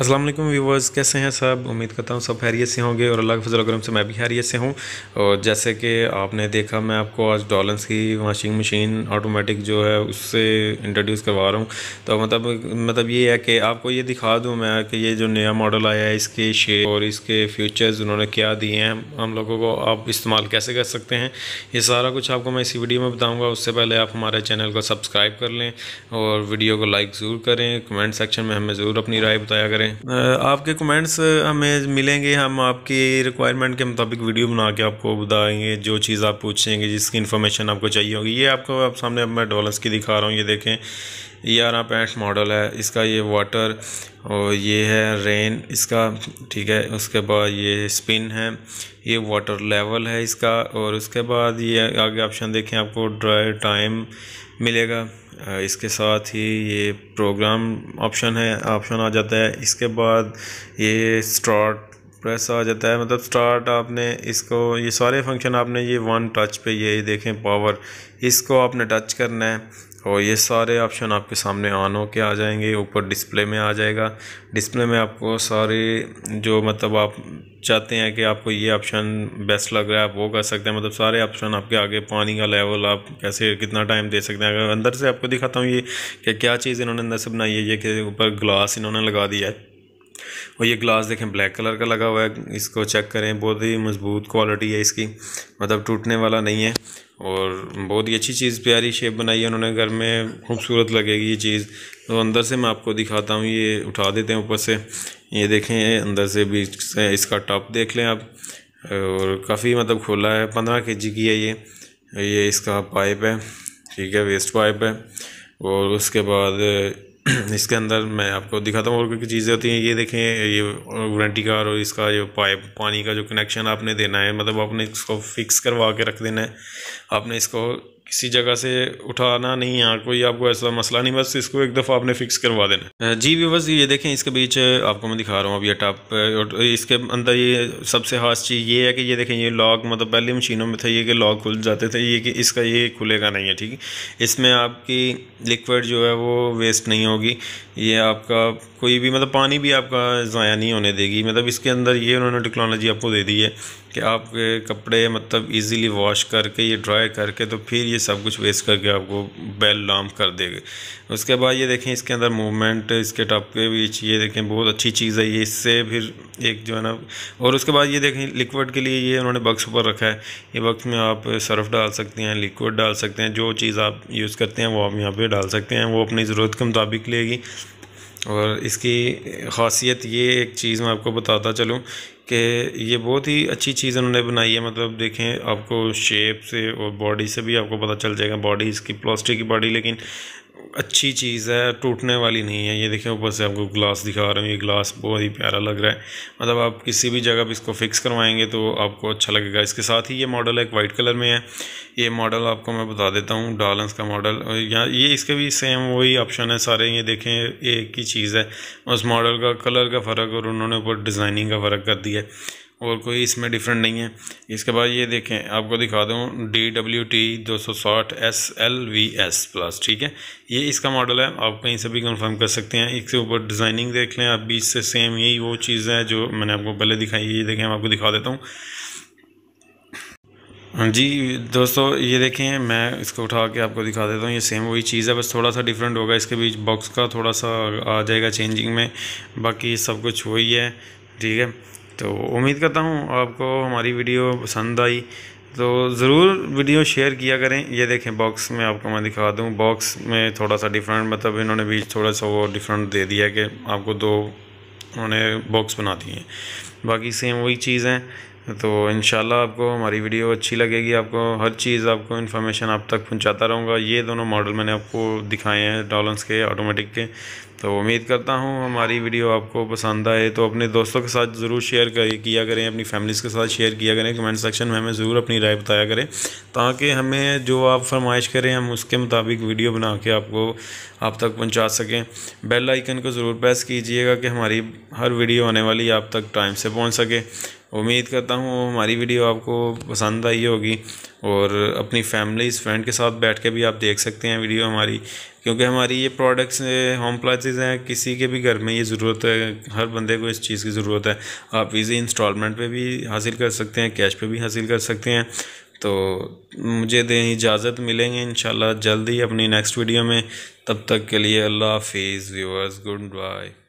अस्सलाम वालेकुम व्यूवर्स कैसे हैं सब उम्मीद करता हूँ सब खैरियत से होंगे और अल्लाह के फजल करम से मैं भी खैरियत से हूँ और जैसे कि आपने देखा मैं आपको आज डॉलेंस की वाशिंग मशीन ऑटोमेटिक जो है उससे इंट्रोड्यूस करवा रहा हूँ तो मतलब मतलब ये है कि आपको ये दिखा दूँ मैं कि ये जो नया मॉडल आया है इसके शेप और इसके फ्यूचर्स उन्होंने क्या दिए हैं हम लोगों को आप इस्तेमाल कैसे कर सकते हैं ये सारा कुछ आपको मैं इसी वीडियो में बताऊँगा उससे पहले आप हमारे चैनल को सब्सक्राइब कर लें और वीडियो को लाइक ज़रूर करें कमेंट सेक्शन में हमें ज़रूर अपनी राय बताया करें आपके कमेंट्स हमें मिलेंगे हम आपकी रिक्वायरमेंट के मुताबिक वीडियो बना के आपको बताएंगे जो चीज़ आप पूछेंगे जिसकी इन्फॉर्मेशन आपको चाहिए होगी ये आपको आप सामने मैं डॉलर्स की दिखा रहा हूँ ये देखें ग्यारह पैंट मॉडल है इसका ये वाटर और ये है रेन इसका ठीक है उसके बाद ये स्पिन है ये वाटर लेवल है इसका और उसके बाद ये आगे ऑप्शन देखें आपको ड्राई टाइम मिलेगा इसके साथ ही ये प्रोग्राम ऑप्शन है ऑप्शन आ जाता है इसके बाद ये स्टार्ट प्रेस आ जाता है मतलब स्टार्ट आपने इसको ये सारे फंक्शन आपने ये वन टच पे ये देखें पावर इसको आपने टच करना है और ये सारे ऑप्शन आपके सामने ऑन हो के आ जाएंगे ऊपर डिस्प्ले में आ जाएगा डिस्प्ले में आपको सारे जो मतलब आप चाहते हैं कि आपको ये ऑप्शन बेस्ट लग रहा है आप वो कर सकते हैं मतलब सारे ऑप्शन आपके आगे पानी का लेवल आप कैसे कितना टाइम दे सकते हैं अगर अंदर से आपको दिखाता हूँ ये कि क्या चीज़ इन्होंने अंदर से बनाई है ये कि ऊपर ग्लास इन्होंने लगा दिया है और ये ग्लास देखें ब्लैक कलर का लगा हुआ है इसको चेक करें बहुत ही मज़बूत क्वालिटी है इसकी मतलब टूटने वाला नहीं है और बहुत ही अच्छी चीज़ प्यारी शेप बनाई है उन्होंने घर में खूबसूरत लगेगी ये चीज़ तो अंदर से मैं आपको दिखाता हूँ ये उठा देते हैं ऊपर से ये देखें अंदर से बीच से इसका टॉप देख लें आप और काफ़ी मतलब खुला है पंद्रह के की है ये ये इसका पाइप है ठीक है वेस्ट पाइप है और उसके बाद इसके अंदर मैं आपको दिखाता हूँ और क्योंकि चीज़ें होती हैं ये देखें ये वारंटी कार्ड और इसका जो पाइप पानी का जो कनेक्शन आपने देना है मतलब आपने इसको फिक्स करवा के रख देना है आपने इसको किसी जगह से उठाना नहीं यहाँ कोई आपको ऐसा मसला नहीं बस इसको एक दफ़ा आपने फिक्स करवा देना जी बस ये देखें इसके बीच आपको मैं दिखा रहा हूँ अभी ये टॉप इसके अंदर ये सबसे खास चीज़ ये है कि ये देखें ये लॉक मतलब पहले मशीनों में था ये कि लॉक खुल जाते थे ये कि इसका ये खुलेगा नहीं है ठीक है इसमें आपकी लिक्विड जो है वो वेस्ट नहीं होगी ये आपका कोई भी मतलब पानी भी आपका ज़ाया नहीं होने देगी मतलब इसके अंदर ये उन्होंने टेक्नोलॉजी आपको दे दी है कि आप कपड़े मतलब इजीली वॉश करके ये ड्राई करके तो फिर ये सब कुछ वेस्ट करके आपको बेल लाम कर देगा उसके बाद ये देखें इसके अंदर मूवमेंट इसके टॉप के बीच ये देखें बहुत अच्छी चीज़ है ये इससे फिर एक जो है ना और उसके बाद ये देखें लिक्विड के लिए ये उन्होंने बक्स ऊपर रखा है ये बक्स में आप सर्फ डाल सकते हैं लिक्विड डाल सकते हैं जो चीज़ आप यूज़ करते हैं वो आप यहाँ पर डाल सकते हैं वो अपनी ज़रूरत के मुताबिक लेगी और इसकी खासियत ये एक चीज़ मैं आपको बताता चलूँ कि ये बहुत ही अच्छी चीज़ उन्होंने बनाई है मतलब देखें आपको शेप से और बॉडी से भी आपको पता चल जाएगा बॉडी इसकी प्लास्टिक की बॉडी लेकिन अच्छी चीज़ है टूटने वाली नहीं है ये देखिए ऊपर से आपको ग्लास दिखा रहा हूँ ये ग्लास बहुत ही प्यारा लग रहा है मतलब आप किसी भी जगह पर इसको फिक्स करवाएंगे तो आपको अच्छा लगेगा इसके साथ ही ये मॉडल एक वाइट कलर में है ये मॉडल आपको मैं बता देता हूँ डालेंस का मॉडल यहाँ ये इसके भी सेम वही ऑप्शन है सारे ये देखें एक ही चीज़ है उस मॉडल का कलर का फ़र्क और उन्होंने ऊपर डिज़ाइनिंग का फ़र्क कर दिया है और कोई इसमें डिफरेंट नहीं है इसके बाद ये देखें आपको दिखा दूँ डी डब्ल्यू टी दो सौ साठ S L V S plus ठीक है ये इसका मॉडल है आप कहीं से भी कंफर्म कर सकते हैं इसके ऊपर डिज़ाइनिंग देख लें आप भी इससे सेम यही वो चीज़ है जो मैंने आपको पहले दिखाई ये देखें मैं आपको दिखा देता हूँ हाँ जी दोस्तों ये देखें मैं इसको उठा के आपको दिखा देता हूँ ये सेम वही चीज़ है बस थोड़ा सा डिफरेंट होगा इसके बीच बॉक्स का थोड़ा सा आ जाएगा चेंजिंग में बाकी सब कुछ वही है ठीक है तो उम्मीद करता हूँ आपको हमारी वीडियो पसंद आई तो ज़रूर वीडियो शेयर किया करें ये देखें बॉक्स में आपको मैं दिखा दूँ बॉक्स में थोड़ा सा डिफरेंट मतलब इन्होंने बीच थोड़ा सा वो डिफरेंट दे दिया कि आपको दो उन्होंने बॉक्स बना दिए बाकी सेम वही चीज़ हैं तो इन आपको हमारी वीडियो अच्छी लगेगी आपको हर चीज़ आपको इन्फॉर्मेशन आप तक पहुंचाता रहूँगा ये दोनों मॉडल मैंने आपको दिखाए हैं डॉलन्स के ऑटोमेटिक के तो उम्मीद करता हूँ हमारी वीडियो आपको पसंद आए तो अपने दोस्तों के साथ ज़रूर शेयर कर किया करें अपनी फैमिलीज़ के साथ शेयर किया करें कमेंट सेक्शन में हमें ज़रूर अपनी राय बताया करें ताकि हमें जो आप फरमाइश करें हम उसके मुताबिक वीडियो बना के आपको आप तक पहुँचा सकें बेल आइकन को ज़रूर प्रेस कीजिएगा कि हमारी हर वीडियो आने वाली आप तक टाइम से पहुँच सके उम्मीद करता हूँ हमारी वीडियो आपको पसंद आई होगी और अपनी फैमिली फ्रेंड के साथ बैठ के भी आप देख सकते हैं वीडियो हमारी क्योंकि हमारी ये प्रोडक्ट्स होम प्लाजेज हैं किसी के भी घर में ये ज़रूरत है हर बंदे को इस चीज़ की ज़रूरत है आप इजी इंस्टॉलमेंट पे भी हासिल कर सकते हैं कैश पे भी हासिल कर सकते हैं तो मुझे दें इजाज़त मिलेंगे इन जल्दी ही अपनी नेक्स्ट वीडियो में तब तक के लिए अल्लाह हाफिज़ व्यूअर्स गुड बाय